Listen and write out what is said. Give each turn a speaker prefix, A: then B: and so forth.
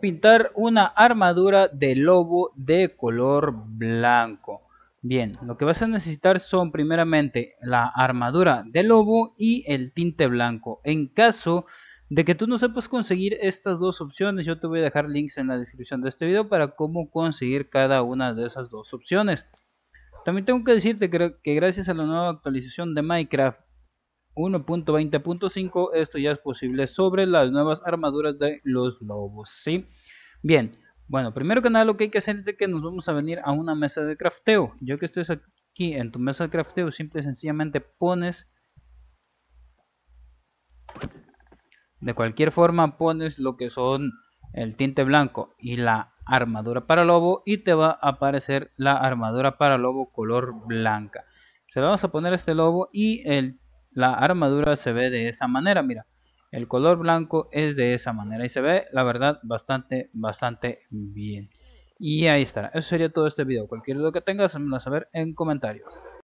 A: pintar una armadura de lobo de color blanco. Bien, lo que vas a necesitar son primeramente la armadura de lobo y el tinte blanco. En caso de que tú no sepas conseguir estas dos opciones, yo te voy a dejar links en la descripción de este video para cómo conseguir cada una de esas dos opciones. También tengo que decirte que gracias a la nueva actualización de Minecraft 1.20.5 esto ya es posible sobre las nuevas armaduras de los lobos, ¿sí? Bien, bueno, primero que nada lo que hay que hacer es que nos vamos a venir a una mesa de crafteo. yo que estoy aquí en tu mesa de crafteo, simple y sencillamente pones... De cualquier forma pones lo que son el tinte blanco y la armadura para lobo y te va a aparecer la armadura para lobo color blanca. Se la vamos a poner este lobo y el la armadura se ve de esa manera, mira. El color blanco es de esa manera y se ve, la verdad, bastante, bastante bien. Y ahí estará. Eso sería todo este video. Cualquier duda que tengas, házmelo saber en comentarios.